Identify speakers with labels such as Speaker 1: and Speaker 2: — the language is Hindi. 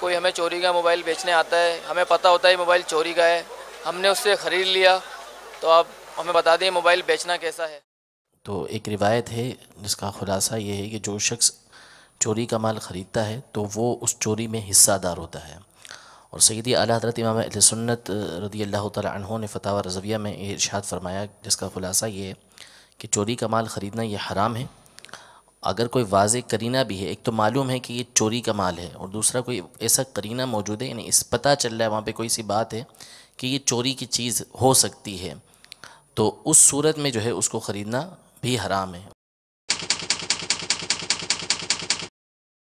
Speaker 1: कोई हमें चोरी का मोबाइल बेचने आता है हमें पता होता है मोबाइल चोरी का है हमने उससे ख़रीद लिया तो आप हमें बता दें मोबाइल बेचना कैसा है
Speaker 2: तो एक रिवायत है जिसका खुलासा ये है कि जो शख्स चोरी का माल ख़रीदता है तो वो उस चोरी में हिस्सादार होता है और सैदी अली हजरत इमाम सुन्नत रदी अल्लाह तहों ने फतावा रजविया में इर्शाद फरमाया जिसका खुलासा ये है कि चोरी का माल ख़रीदना ये हराम है अगर कोई वाज करीना भी है एक तो मालूम है कि ये चोरी का माल है और दूसरा कोई ऐसा करीना मौजूद है यानी इस पता चल रहा है वहाँ पे कोई सी बात है कि ये चोरी की चीज़ हो सकती है तो उस सूरत में जो है उसको ख़रीदना भी हराम है